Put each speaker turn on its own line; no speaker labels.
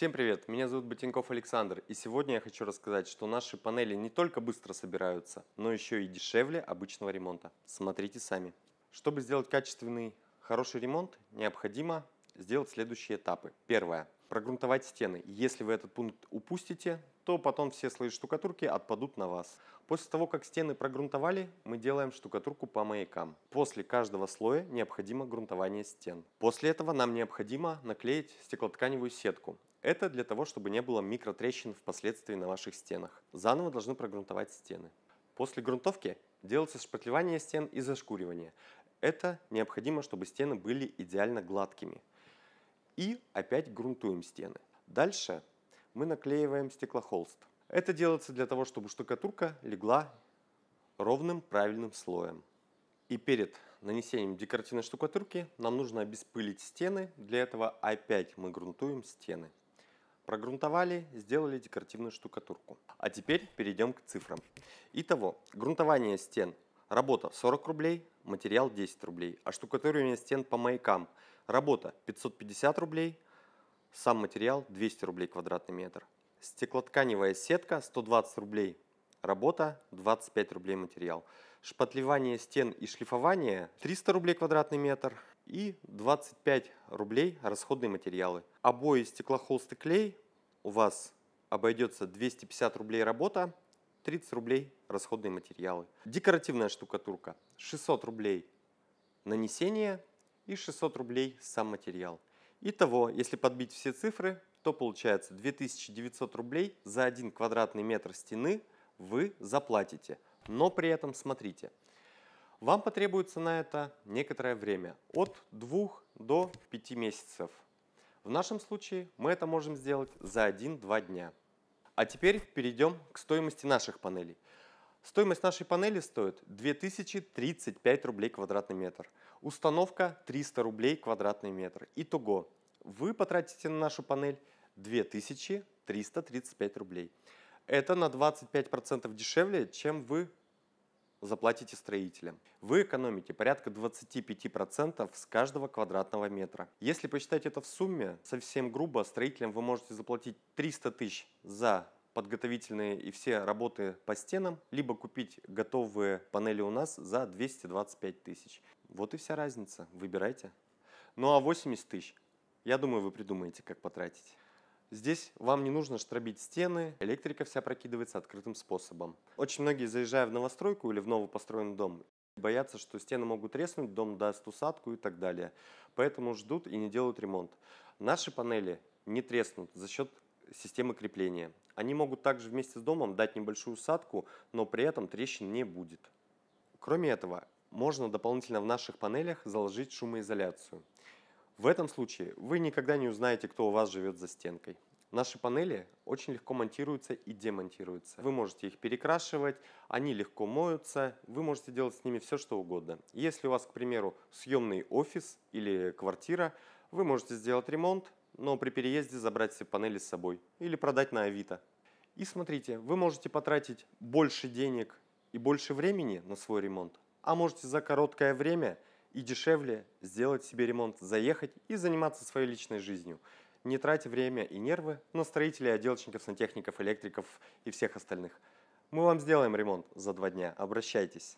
Всем привет, меня зовут Ботинков Александр, и сегодня я хочу рассказать, что наши панели не только быстро собираются, но еще и дешевле обычного ремонта. Смотрите сами. Чтобы сделать качественный, хороший ремонт, необходимо сделать следующие этапы. Первое. Прогрунтовать стены. Если вы этот пункт упустите, то потом все слои штукатурки отпадут на вас. После того, как стены прогрунтовали, мы делаем штукатурку по маякам. После каждого слоя необходимо грунтование стен. После этого нам необходимо наклеить стеклотканевую сетку. Это для того, чтобы не было микротрещин впоследствии на ваших стенах. Заново должны прогрунтовать стены. После грунтовки делается шпатлевание стен и зашкуривание. Это необходимо, чтобы стены были идеально гладкими. И опять грунтуем стены. Дальше мы наклеиваем стеклохолст. Это делается для того, чтобы штукатурка легла ровным правильным слоем. И перед нанесением декоративной штукатурки нам нужно обеспылить стены. Для этого опять мы грунтуем стены. Прогрунтовали, сделали декоративную штукатурку. А теперь перейдем к цифрам. Итого, грунтование стен. Работа 40 рублей, материал 10 рублей. А штукатуривание стен по маякам. Работа 550 рублей, сам материал 200 рублей квадратный метр. Стеклотканевая сетка 120 рублей, работа 25 рублей материал шпатлевание стен и шлифование 300 рублей квадратный метр и 25 рублей расходные материалы. Обои, стеклохолст и клей у вас обойдется 250 рублей работа, 30 рублей расходные материалы. Декоративная штукатурка 600 рублей нанесение и 600 рублей сам материал. Итого, если подбить все цифры, то получается 2900 рублей за 1 квадратный метр стены вы заплатите – но при этом смотрите, вам потребуется на это некоторое время, от 2 до 5 месяцев. В нашем случае мы это можем сделать за 1-2 дня. А теперь перейдем к стоимости наших панелей. Стоимость нашей панели стоит 2035 рублей квадратный метр. Установка 300 рублей квадратный метр. Итого вы потратите на нашу панель 2335 рублей. Это на 25% дешевле, чем вы заплатите строителям. Вы экономите порядка 25% с каждого квадратного метра. Если посчитать это в сумме, совсем грубо, строителям вы можете заплатить 300 тысяч за подготовительные и все работы по стенам, либо купить готовые панели у нас за 225 тысяч. Вот и вся разница, выбирайте. Ну а 80 тысяч, я думаю, вы придумаете, как потратить. Здесь вам не нужно штробить стены, электрика вся прокидывается открытым способом. Очень многие, заезжая в новостройку или в новопостроенный дом, боятся, что стены могут треснуть, дом даст усадку и так далее. Поэтому ждут и не делают ремонт. Наши панели не треснут за счет системы крепления. Они могут также вместе с домом дать небольшую усадку, но при этом трещин не будет. Кроме этого, можно дополнительно в наших панелях заложить шумоизоляцию. В этом случае вы никогда не узнаете, кто у вас живет за стенкой. Наши панели очень легко монтируются и демонтируются. Вы можете их перекрашивать, они легко моются, вы можете делать с ними все, что угодно. Если у вас, к примеру, съемный офис или квартира, вы можете сделать ремонт, но при переезде забрать все панели с собой или продать на Авито. И смотрите, вы можете потратить больше денег и больше времени на свой ремонт, а можете за короткое время – и дешевле сделать себе ремонт, заехать и заниматься своей личной жизнью, не тратя время и нервы на строителей, отделочников, сантехников, электриков и всех остальных. Мы вам сделаем ремонт за два дня, обращайтесь.